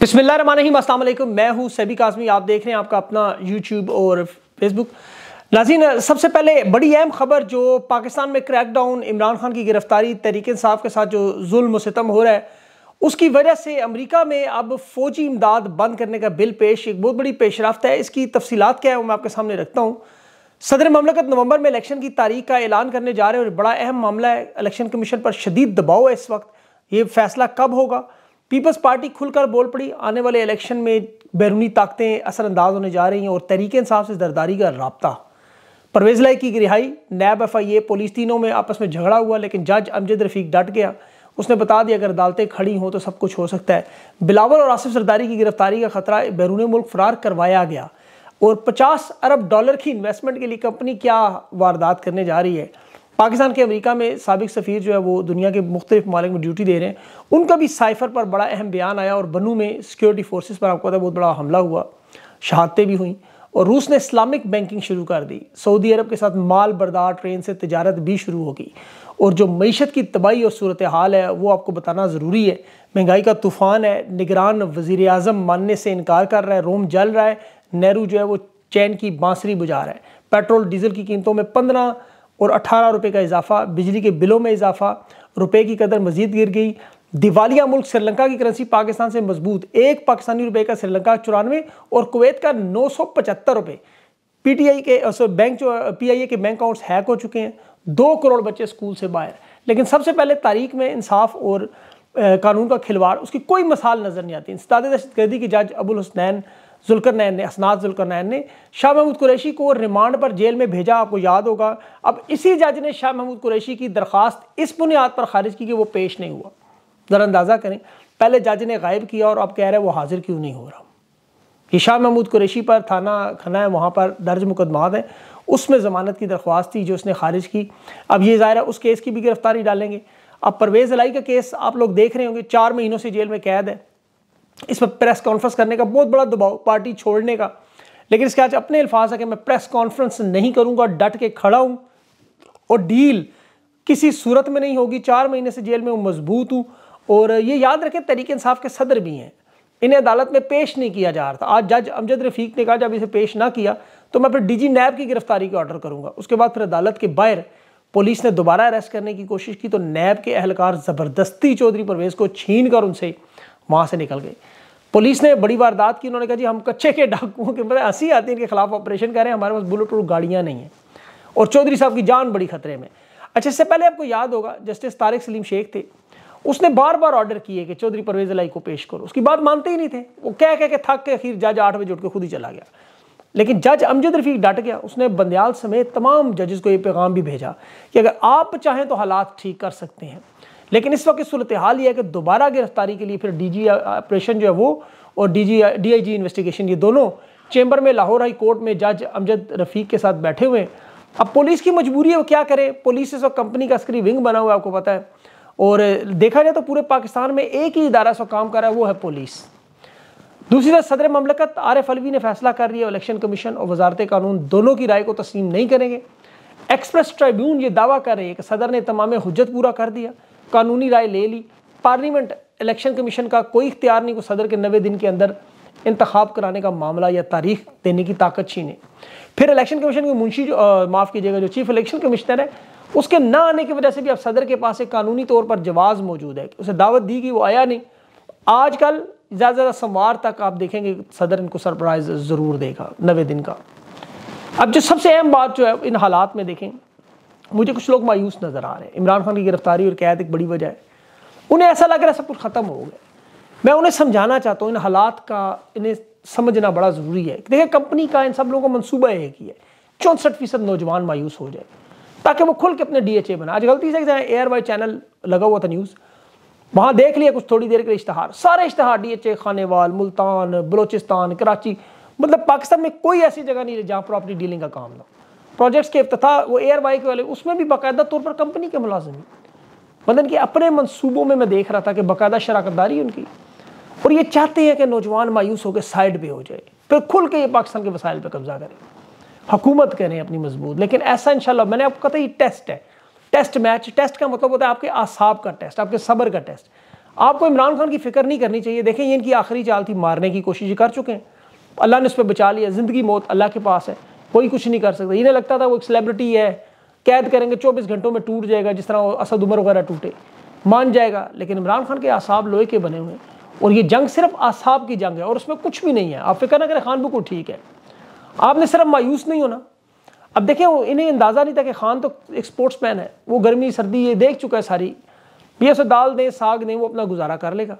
बिस्मिल्लाम मैं हूं सभी काजमी आप देख रहे हैं आपका अपना यूट्यूब और फेसबुक नाजीन सबसे पहले बड़ी अहम खबर जो पाकिस्तान में क्रैकडाउन इमरान खान की गिरफ्तारी तहरीक साहब के साथ जो जुल्म सितम हो रहा है उसकी वजह से अमेरिका में अब फौजी इमदाद बंद करने का बिल पेश एक बहुत बड़ी पेश रफ्त है इसकी तफसीत क्या है वो मैं आपके सामने रखता हूँ सदर ममलकत नवंबर में इलेक्शन की तारीख का ऐलान करने जा रहे हैं और बड़ा अहम मामला है इलेक्शन कमीशन पर शदीद दबाव है इस वक्त ये फैसला कब होगा पीपल्स पार्टी खुलकर बोल पड़ी आने वाले इलेक्शन में बैरूनी ताकतें असरअंदाज होने जा रही हैं और तरीके इंसाफ से जरदारी का रबता परवेज लाई की रिहाई नैब एफ आई ए पुलिस तीनों में आपस में झगड़ा हुआ लेकिन जज अमजद रफीक डट गया उसने बता दिया अगर अदालतें खड़ी हों तो सब कुछ हो सकता है बिलावल और आसिफ सरदारी की गिरफ्तारी का खतरा बैरून मुल्क फरार करवाया गया और 50 अरब डॉलर की इन्वेस्टमेंट के लिए कंपनी क्या वारदात करने जा रही है पाकिस्तान के अमेरिका में सबक सफ़ीर जो है वो दुनिया के मुख्तलिफ ममालिक में ड्यूटी दे रहे हैं उनका भी साइफर पर बड़ा अहम बयान आया और बनू में सिक्योरिटी फोर्सेज पर आपको पता है बहुत बड़ा हमला हुआ शहादतें भी हुई और रूस ने इस्लामिक बैंकिंग शुरू कर दी सऊदी अरब के साथ माल बरदार ट्रेन से तजारत भी शुरू होगी और जो मीशत की तबाही और सूरत हाल है वो आपको बताना ज़रूरी है महंगाई का तूफ़ान है निगरान वज़ी अजम मानने से इनकार कर रहा है रोम जल रहा है नेहरू जो है वो चैन की बांसरी बुझा रहा है पेट्रोल डीजल की कीमतों में पंद्रह और अठारह रुपये का इजाफा बिजली के बिलों में इजाफा रुपये की कदर मजीद गिर गई दिवालिया मुल्क श्रीलंका की करेंसी पाकिस्तान से मजबूत एक पाकिस्तानी रुपये का श्रीलंका चौरानवे और कुवैत का नौ सौ पचहत्तर रुपये पी टी आई के बैंक जो पी आई ए के बैंक अकाउंट्स हैक हो चुके हैं दो करोड़ बच्चे स्कूल से बाहर लेकिन सबसे पहले तारीख में इंसाफ और कानून का खिलवाड़ उसकी कोई मसाल नज़र नहीं आती इंसदाद दहशतगर्दी के जज अबुल हुसनैन जुलकर नैन ने असनाद नैन ने शाह महमूद कुरैशी को रिमांड पर जेल में भेजा आपको याद होगा अब इसी जज ने शाह महमूद कुरैशी की दरख्वास्त इस बुनियाद पर खारिज की कि वो पेश नहीं हुआ ज़रा अंदाज़ा करें पहले जज ने गायब किया और अब कह रहे हैं वो हाजिर क्यों नहीं हो रहा ये शाह महमूद कुरैशी पर थाना खाना है वहाँ पर दर्ज मुकदमात है उसमें ज़मानत की दरख्वास्त थी जो उसने खारिज की अब ये ज़ाहिर है उस केस की भी गिरफ्तारी डालेंगे अब परवेज़ अलाई का केस आप लोग देख रहे होंगे चार महीनों से जेल में कैद है इस पर प्रेस कॉन्फ्रेंस करने का बहुत बड़ा दबाव पार्टी छोड़ने का लेकिन इसके आज अपने अल्फाज है कि मैं प्रेस कॉन्फ्रेंस नहीं करूंगा डट के खड़ा हूं और डील किसी सूरत में नहीं होगी चार महीने से जेल में वो मजबूत हूँ और ये याद रखें तरीके इंसाफ के सदर भी हैं इन्हें अदालत में पेश नहीं किया जा रहा था आज जज अमजद रफीक ने कहा जब इसे पेश ना किया तो मैं फिर डीजी नैब की गिरफ्तारी का ऑर्डर करूंगा उसके बाद फिर अदालत के बाहर पुलिस ने दोबारा अरेस्ट करने की कोशिश की तो नैब के अहलकार ज़बरदस्ती चौधरी परवेज़ को छीन कर उनसे वहाँ से निकल गए पुलिस ने बड़ी वारदात की उन्होंने कहा जी हम कच्चे के डाकुओं के मतलब हंसी आती है इनके खिलाफ ऑपरेशन हैं हमारे पास बुलेट प्रूफ गाड़ियाँ नहीं हैं और चौधरी साहब की जान बड़ी खतरे में अच्छा इससे पहले आपको याद होगा जस्टिस तारिक सलीम शेख थे उसने बार बार ऑर्डर किए कि चौधरी परवेज लाई को पेश करो उसकी बात मानते ही नहीं थे वो कह कह के थक के आखिर जज आठ बजे उठ के खुद ही चला गया लेकिन जज अमजद रफीक डट गया उसने बंदयाल समेत तमाम जजेस को ये पैगाम भी भेजा कि अगर आप चाहें तो हालात ठीक कर सकते हैं लेकिन इस वक्त सूरत हाल यह है कि दोबारा गिरफ्तारी के लिए फिर जी ऑपरेशन जो है वो और आई डीआईजी इन्वेस्टिगेशन ये दोनों चैम्बर में लाहौर हाई कोर्ट में जज अमजद रफीक के साथ बैठे हुए हैं अब पुलिस की मजबूरी है वो क्या करे पुलिस इस वक्त कंपनी का स्क्री विंग बना हुआ है आपको पता है और देखा जाए तो पूरे पाकिस्तान में एक ही इदारा से काम कर रहा है वो है पुलिस दूसरी तरफ सदर ममलकत आर एफ अलवी ने फैसला कर लिया इलेक्शन कमीशन और वजारत कानून दोनों की राय को तस्लीम नहीं करेंगे एक्सप्रेस ट्रिब्यून ये दावा कर रही है कि सदर ने तमाम हजत पूरा कर दिया कानूनी राय ले ली पार्लियामेंट इलेक्शन कमीशन का कोई इख्तियार नहीं को सदर के नवे दिन के अंदर इंतखब कराने का मामला या तारीख देने की ताकत छीने फिर इलेक्शन कमीशन के मुंशी जो माफ़ कीजिएगा जो चीफ इलेक्शन कमिश्नर है उसके ना आने की वजह से भी अब सदर के पास एक कानूनी तौर पर जवाज़ मौजूद है उसे दावत दी गई वो आया नहीं आज कल ज़्यादा ज़्यादा सोमवार तक आप देखेंगे सदर इनको सरप्राइज़ ज़रूर देगा नवे दिन का अब जो सबसे अहम बात जो है इन हालात में देखें मुझे कुछ लोग मायूस नज़र आ रहे हैं इमरान खान की गिरफ्तारी और कैद एक बड़ी वजह है उन्हें ऐसा लग रहा है सब कुछ ख़त्म हो गया मैं उन्हें समझाना चाहता हूँ इन हालात का इन्हें समझना बड़ा ज़रूरी है देखिए कंपनी का इन सब लोगों का मनसूबा एक ही है चौंसठ फीसद नौजवान मायूस हो जाए ताकि वो खुल के अपने डी एच ए बना आज गलती से एयर वाई चैनल लगा हुआ था न्यूज़ वहाँ देख लिया कुछ थोड़ी देर के लिए इश्तहार सारे इश्तहार D H A Khanewal Multan Balochistan Karachi मतलब पाकिस्तान में कोई ऐसी जगह नहीं है जहाँ प्रॉपर्टी डीलिंग का काम ना प्रोजेक्ट्स के तथा वो एयर बाइक वाले उसमें भी बाकायदा तौर पर कंपनी के मुलाजिम मतलब कि अपने मनसूबों में मैं देख रहा था कि बाकायदा शराकत दारी उनकी और ये चाहते हैं कि नौजवान मायूस होकर साइड पर हो जाए फिर खुल के ये पाकिस्तान के वसाइल पर कब्जा करें हुकूमत करें अपनी मजबूत लेकिन ऐसा शाला मैंने आपको कतई टेस्ट है टेस्ट मैच टेस्ट का मतलब होता है आपके आसाब का टेस्ट आपके सबर का टेस्ट आपको इमरान खान की फिक्र नहीं करनी चाहिए देखें ये इनकी आखिरी चाल थी मारने की कोशिश कर चुके हैं अल्लाह ने उस पर बचा लिया ज़िंदगी मौत अल्लाह के पास है कोई कुछ नहीं कर सकता इन्हें लगता था वो एक सेलिब्रिटी है कैद करेंगे चौबीस घंटों में टूट जाएगा जिस तरह असद उमर वगैरह टूटे मान जाएगा लेकिन इमरान खान के आसाब लोहे के बने हुए हैं और ये जंग सिर्फ आसाब की जंग है और उसमें कुछ भी नहीं है आप फिक्र ना करें खान बिल्कुल ठीक है आपने सिर्फ मायूस नहीं होना अब देखिए इन्हें अंदाज़ा नहीं था कि खान तो एक स्पोर्ट्स मैन है वो गर्मी सर्दी ये देख चुका है सारी ये उसे दाल दें साग दें वो अपना गुजारा कर लेगा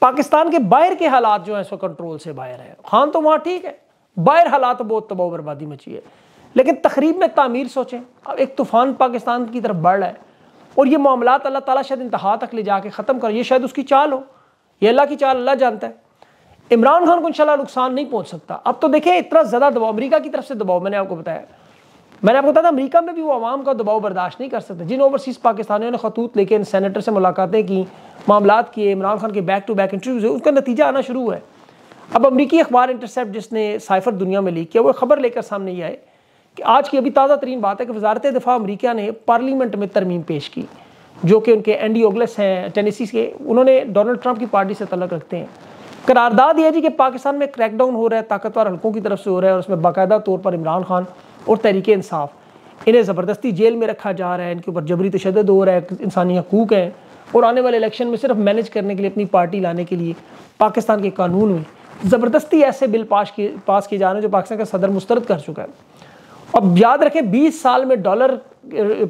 पाकिस्तान के बाहर के हालात जो हैं सो कंट्रोल से बाहर हैं खान तो वहाँ ठीक है बाहर हालात बहुत तबाह बर्बादी मची है लेकिन तकरीब में तामीर सोचें अब एक तूफ़ान पाकिस्तान की तरफ बढ़ रहा है और ये मामला अल्लाह ताली शायद इंतहा तक ले जाके ख़त्म करें ये शायद उसकी चाल हो ये अल्लाह की चाल अल्लाह जानता है इमरान खान को इनशाला नुकसान नहीं पहुँच सकता अब तो देखें इतना ज़्यादा दबाव अमरीका की तरफ से दबाव मैंने आपको बताया मैंने आपको बताया था अमरीका में भी वो आवाम का दबाव बर्दाश्त नहीं कर सकते जिन ओवरसीज़ पाकिस्तानियों ने खतूत लेके इन सैनटर से मुलाकातें की मामला किए इमरान खान के बैक टू बैक इंटरव्यूज़ उसका नतीजा आना शुरू हुआ है अब अमरीकी अखबार इंटरसेप्ट जिसने साइफर दुनिया में लीक किया वो खबर लेकर सामने ये आए कि आज की अभी ताज़ा तरीन बात है कि वजारत दफा अमरीका ने पार्लीमेंट में तरमीम पेश की जो कि उनके एंडी ओगलस हैं टेनिसी के उन्होंने डोनल्ड ट्रंप की पार्टी से तलक रखते हैं करारदाद यह जी कि पाकिस्तान में क्रैकडाउन हो रहा है ताकतवर हल्कों की तरफ से हो रहा है और उसमें बाकायदा तौर पर इमरान खान और तहरीक इंसाफ इन्हें ज़बरदस्ती जेल में रखा जा रहा है इनके ऊपर जबरी तशद हो रहा है इंसानी हकूक हैं और आने वाले इलेक्शन में सिर्फ मैनेज करने के लिए अपनी पार्टी लाने के लिए पाकिस्तान के कानून में ज़बरदस्ती ऐसे बिल पास किए पास किए जा रहे हैं जो पाकिस्तान का सदर मुस्तरद कर चुका है अब याद रखें बीस साल में डॉलर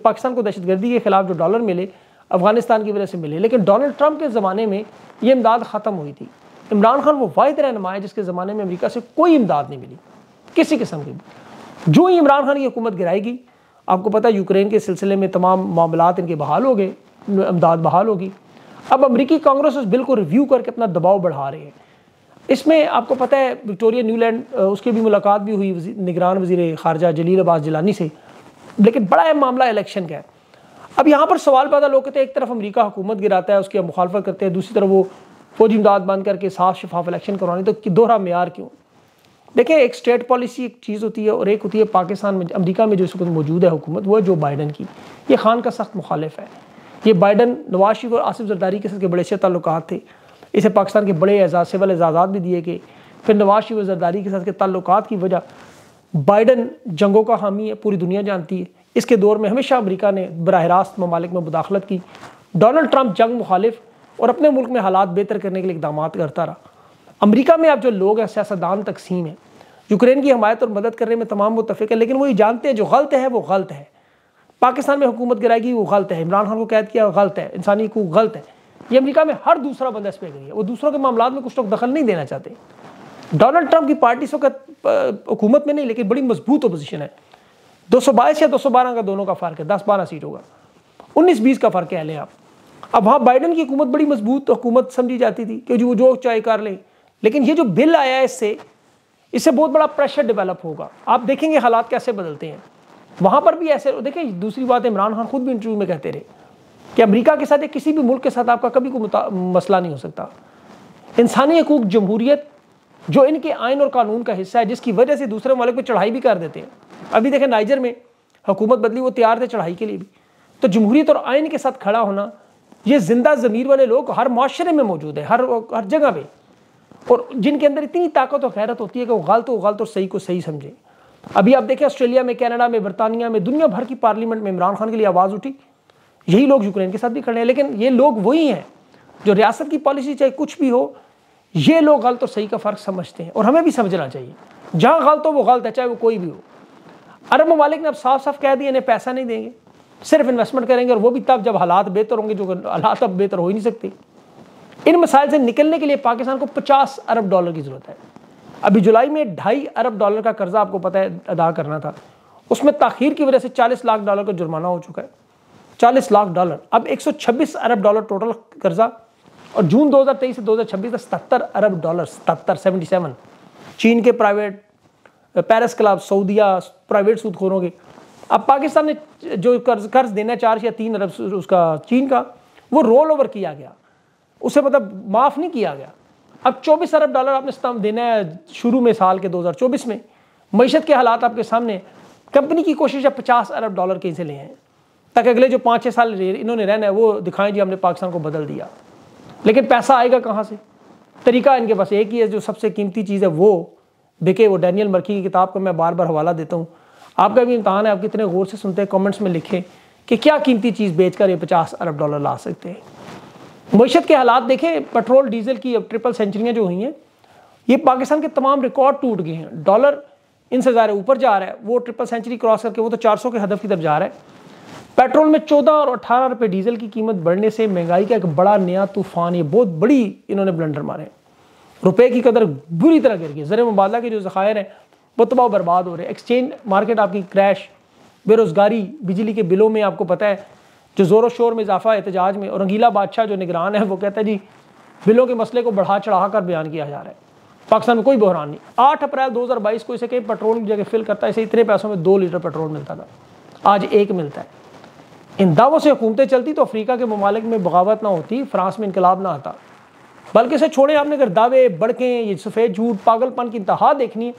पाकिस्तान को दहशत गर्दी के खिलाफ जो डॉलर मिले अफगानिस्तान की वजह से मिले लेकिन डोनाल्ड ट्रंप के ज़माने में ये इमदाद ख़त्म हुई थी इमरान खान वो वाद रहनमा है जिसके ज़माने में अमरीका से कोई इमदाद नहीं मिली किसी किस्म की जो ही इमरान खान की हुकूमत गिराएगी आपको पता है यूक्रेन के सिलसिले में तमाम मामला इनके बहाल हो गए इमदाद बहाल होगी अब अमरीकी कांग्रेस उस बिल को रिव्यू करके अपना दबाव बढ़ा रहे हैं इसमें आपको पता है विक्टोरिया न्यूलैंड उसकी भी मुलाकात भी हुई निगरान वजीर खारजा जलील अब्बास जिलानी से लेकिन बड़ा अहम मामला इलेक्शन का है अब यहाँ पर सवाल पैदा लोग कहते हैं एक तरफ अमरीका हुकूमत गिराता है उसकी मुखालफत करते हैं दूसरी तरफ वो फौजी इमदाद बंद करके साफ शफाफ इलेक्शन करवाने तो दोहरा मैार क्यों देखिए एक स्टेट पॉलिसी एक चीज़ होती है और एक होती है पाकिस्तान में अमरीका में जो इस वक्त मौजूद है हुकूमत वो है जो बाइडन की ये खान का सख्त मुखालिफ है ये बाइडन नवाज शरीफ और आसिफ जरदारी के साथ के बड़े अच्छे ताल्लुक थे इसे पाकिस्तान के बड़े एजाज सिविल एजाजा भी दिए गए फिर नवाज शिव जरदारी के साथ के तल्लक की वजह बाइडन जंगों का हामी है पूरी दुनिया जानती है इसके दौर में हमेशा अमरीका ने बरह रास्त ममालिक में मुदाखलत की डोनल्ड ट्रंप जंग मुखालिफ और अपने मुल्क में हालात बेहतर करने के लिए इकदाम करता रहा अमरीका में आप जो लोग हैं सियासतदान तकसीम है यूक्रेन की हमायत और मदद करने में तमाम मुतफिक है लेकिन वो ये जानते हैं जो गलत है वो गलत है पाकिस्तान में हुकूमत गिराएगी वो गलत है इमरान खान को कैद किया गलत है इंसानी हकूक गलत है ये अमेरिका में हर दूसरा बंदा इस पर है वो दूसरों के मामला में कुछ लोग दखल नहीं देना चाहते डोनाल्ड ट्रंप की पार्टी सो हुकूमत में नहीं लेकिन बड़ी मजबूत अपोजिशन है दो सौ बाईस या दो सौ बारह का दोनों का फ़र्क है दस बारह सीट होगा उन्नीस बीस का फ़र्क कह लें आप अब वहाँ बाइडन की हुकूमत बड़ी मजबूत तो हुकूमत समझी जाती थी क्योंकि जो जो चाहे कर लें लेकिन ये जो बिल आया है इससे इससे बहुत बड़ा प्रेशर डेवलप होगा आप देखेंगे हालात कैसे बदलते हैं वहाँ पर भी ऐसे देखिए दूसरी बात इमरान खान खुद भी इंटरव्यू में कहते रहे कि अमेरिका के साथ या किसी भी मुल्क के साथ आपका कभी कोई मसला नहीं हो सकता इंसानी हकूक जमहूरियत जो इनके आयन और कानून का हिस्सा है जिसकी वजह से दूसरे मालिक पर चढ़ाई भी कर देते हैं अभी देखें नाइजर में हुकूमत बदली वो तैयार थे चढ़ाई के लिए भी तो जमहूरीत और आयन के साथ खड़ा होना ये जिंदा ज़मीर वाले लोग हर माशरे में मौजूद है हर हर जगह पर और जिनके अंदर इतनी ताकत और खैरत होती है कि वो गलत हो गलत और सही को सही समझे अभी आप देखें ऑस्ट्रेलिया में कनाडा में बरतानिया में दुनिया भर की पार्लियामेंट में इमरान खान के लिए आवाज़ उठी यही लोग यूक्रेन के साथ भी खड़े हैं लेकिन ये लोग वही हैं जो रियासत की पॉलिसी चाहे कुछ भी हो ये लोग गलत और सही का फ़र्क समझते हैं और हमें भी समझना चाहिए जहाँ गलत हो वो गलत है चाहे वो कोई भी हो अरब ममालिक ने अब साफ साफ कह दिया इन्हें पैसा नहीं देंगे सिर्फ इन्वेस्टमेंट करेंगे और वो भी तब जब हालात बेहतर होंगे जो हालात अब बेहतर हो ही नहीं सकते इन मसाइल से निकलने के लिए पाकिस्तान को पचास अरब डॉलर की ज़रूरत है अभी जुलाई में ढाई अरब डॉलर का कर्जा आपको पता है अदा करना था उसमें ताखिर की वजह से चालीस लाख डॉलर का जुर्माना हो चुका है 40 लाख डॉलर अब 126 अरब डॉलर टोटल कर्जा और जून 2023 से 2026 तक सतहत्तर अरब डॉलर सतर सेवेंटी सेवन चीन के प्राइवेट पेरिस क्लब सऊदिया प्राइवेट सूदखोरों के अब पाकिस्तान ने जो कर्ज कर्ज देना चार या तीन अरब उसका चीन का वो रोल ओवर किया गया उसे मतलब माफ़ नहीं किया गया अब 24 अरब डॉलर आपने देना है शुरू में साल के 2024 में मीशत के हालात आपके सामने कंपनी की कोशिश है 50 अरब डॉलर कहीं से ले आए ताकि अगले जो पाँच छः साल इन्होंने रहना है वो दिखाएं जी हमने पाकिस्तान को बदल दिया लेकिन पैसा आएगा कहाँ से तरीका इनके पास एक ही है जो सबसे कीमती चीज़ है वो बिके वो डैनियल मर्की की किताब का मैं बार बार हवाला देता हूँ आपका भी इम्तहान है आप कितने गौर से सुनते हैं कमेंट्स में लिखें कि क्या कीमती चीज़ कर ये पचास अरब डॉलर ला सकते हैं मीशत के हालात देखें पेट्रोल डीजल की अब ट्रिपल सेंचुरियाँ जो हुई हैं ये पाकिस्तान के तमाम रिकॉर्ड टूट गए हैं डॉलर इनसे ज़्यादा ऊपर जा रहा है वो ट्रिपल सेंचुरी क्रॉस करके वो तो 400 के हदफ की तरफ जा रहा है पेट्रोल में 14 और 18 रुपए डीजल की कीमत बढ़ने से महंगाई का एक बड़ा नया तूफान ये बहुत बड़ी इन्होंने ब्लंडर मारे रुपए की कदर बुरी तरह गिर गई ज़र मुबादला के जो ज़खायर हैं वो तबाह बर्बाद हो रहे हैं एक्सचेंज मार्केट आपकी क्रैश बेरोज़गारी बिजली के बिलों में आपको पता है जो ज़ोर शोर में इजाफा एहतजाज में और रंगीला बादशाह जो निगरान है वो कहता है जी बिलों के मसले को बढ़ा चढ़ा कर बयान किया जा रहा है पाकिस्तान में कोई बहरान नहीं आठ अप्रैल बाईस को इसे कहीं पेट्रोल की जगह फिल करता है इसे इतने पैसों में दो लीटर पेट्रोल मिलता था आज एक मिलता है इन दावों से हुकूमतें चलती तो अफ्रीका के ममालिक में बगावत ना होती फ्रांस में इनकलाब ना आता बल्कि इसे छोड़ें आपने अगर दावे बड़कें ये सफ़ेद झूठ पागलपन की इंतहा देखनी है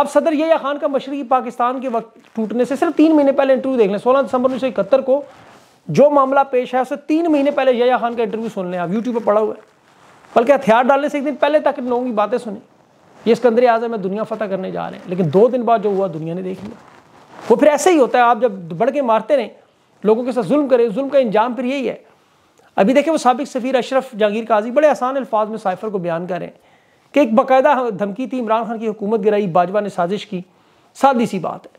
अब सदर यह खान का मशरकी पाकिस्तान के वक्त टूटने से सिर्फ तीन महीने पहले इंटरव्यू देख लें सोलह दिसंबर उन्नीस सौ इकहत्तर को जो मामला पेश है उससे तीन महीने पहले यया खान का इंटरव्यू सुन लें आप यूट्यूब पर पड़ा हुआ है बल्कि हथियार डालने से एक दिन पहले तक इन लोगों की बातें सुनी ये स्कंदर आजम में दुनिया फतह करने जा रहे हैं लेकिन दो दिन बाद जो हुआ दुनिया ने देख लिया वो फिर ऐसे ही होता है आप जब बड़के मारते रहें लोगों के साथ जुल्म करे जुल्म का इंजाम फिर यही है अभी देखें वो सबक सफ़ीर अशरफ जहांगीर काजी बड़े आसान अल्फाज में साइफर को बयान करें कि एक बाकायदा धमकी थी इमरान खान की हुकूमत गिराई बाजवा ने साजिश की सादी सी बात है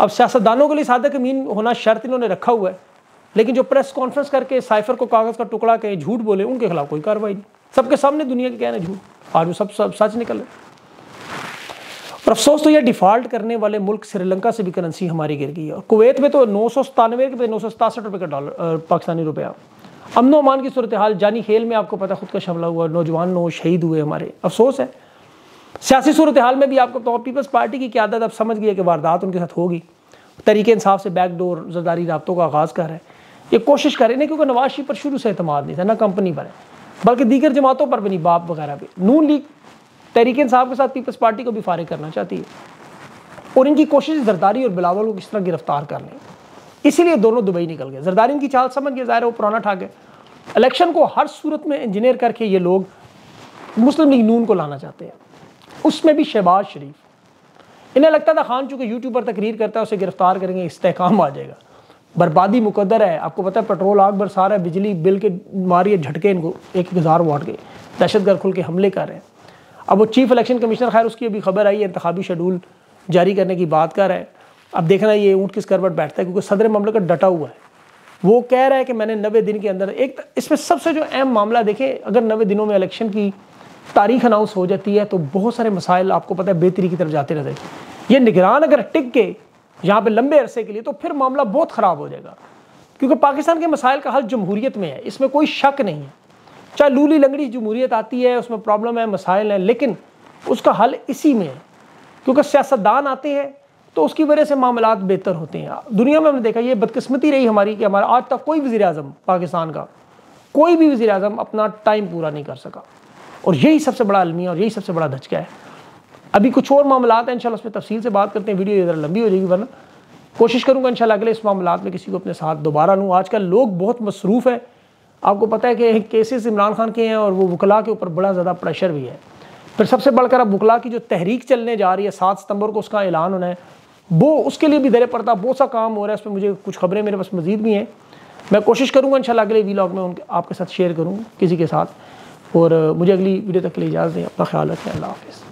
अब सियासतदानों के लिए सादक अमीन होना शर्त इन्होंने रखा हुआ है लेकिन जो प्रेस कॉन्फ्रेंस करके साइफर को कागज़ का टुकड़ा कहें झूठ बोले उनके खिलाफ कोई कार्रवाई नहीं सबके सामने दुनिया के कहना झूठ आज वो सब सब सच निकल रहे पर अफसोस तो यह डिफॉल्ट करने वाले मुल्क श्रीलंका से भी करेंसी हमारी गिर गई है और कुवैत में तो नौ सौ सतानवे रुपये नौ सौ सतासठ रुपये का डॉलर पाकिस्तानी रुपया अमन अमान की सूरत हाल जानी खेल में आपको पता खुद का हमला हुआ नौजवान नौ शहीद हुए हमारे अफसोस है सियासी सूरत हाल में भी आपको पीपल्स पार्टी की क्यादत अब समझ गई है कि वारदात उनके साथ होगी तरीके इंसाफ से बैकडोर जरदारी रबतों का आगाज़ कर रहे है ये कोशिश कर रहे हैं क्योंकि नवाज शरीफ पर शुरू से अतमाद नहीं था ना कंपनी पर बल्कि दीगर जमातों पर भी नहीं बाप वगैरह भी नून लीग तहरीक साहब के साथ पीपल्स पार्टी को भी फारिग करना चाहती है और इनकी कोशिश जरदारी और बिलावल को किस तरह गिरफ्तार कर लें इसीलिए दोनों दुबई निकल गए जरदारी इनकी चाल समझ गए ज़ाहिर वो पुराना ठाक है इलेक्शन को हर सूरत में इंजीनियर करके ये लोग मुस्लिम लीग नून को लाना चाहते हैं उसमें भी शहबाज शरीफ इन्हें लगता था खान चूंकि यूट्यूब पर तकरीर करता है उसे गिरफ्तार करेंगे इस्तेकाम आ जाएगा बर्बादी मुकदर है आपको पता है पेट्रोल आग बरसा रहा है बिजली बिल के मारिए झटके इनको एक हज़ार वाट के दहशत खुल के हमले कर रहे हैं अब वो चीफ़ इलेक्शन कमिश्नर खैर उसकी अभी खबर आई है इंतबी शेड्यूल जारी करने की बात कर रहा है अब देखना ये ऊँट किस करवट बैठता है क्योंकि सदर मामले का डटा हुआ है वो कह रहा है कि मैंने नबे दिन के अंदर एक इसमें सबसे जो अहम मामला देखें अगर नबे दिनों में इलेक्शन की तारीख अनाउंस हो जाती है तो बहुत सारे मसाइल आपको पता है बेहतरी की तरफ जाते रहते ये निगरान अगर टिक के यहाँ पर लंबे अरसे के लिए तो फिर मामला बहुत ख़राब हो जाएगा क्योंकि पाकिस्तान के मसाइल का हल जमहूरीत में है इसमें कोई शक नहीं है चाहे लूली लंगड़ी जमहूरियत आती है उसमें प्रॉब्लम है मसाइल हैं लेकिन उसका हल इसी में है क्योंकि सियासतदान आते हैं तो उसकी वजह से मामला बेहतर होते हैं दुनिया में हमने देखा ये बदकस्मती रही हमारी कि हमारा आज तक कोई वज़ी अजम पाकिस्तान का कोई भी वज़ी अजम अपना टाइम पूरा नहीं कर सका और यही सबसे बड़ा अलमिया और यही सबसे बड़ा धचका है अभी कुछ और मामला हैं इन उसमें तफसील से बात करते हैं वीडियो इधर लंबी हो जाएगी वरना कोशिश करूँगा इन अगले इस मामला में किसी को अपने साथ दोबारा लूँ आजकल लोग बहुत मसरूफ़ हैं आपको पता है कि केसेस इमरान खान के हैं और वो वकला के ऊपर बड़ा ज़्यादा प्रेशर भी है फिर सबसे बढ़कर अब वकला की जो तहरीक चलने जा रही है सात सितंबर को उसका ऐलान होना है वो उसके लिए भी दर पड़ता बहुत सा काम हो रहा है उसमें मुझे कुछ खबरें मेरे पास मजीद भी हैं मैं कोशिश करूँगा शाला अगले वीलॉग में उनके आपके साथ शेयर करूँ किसी के साथ और मुझे अगली वीडियो तक के लिए इजाज़ दें अपना ख्याल रखें अल्लाह हाफिज़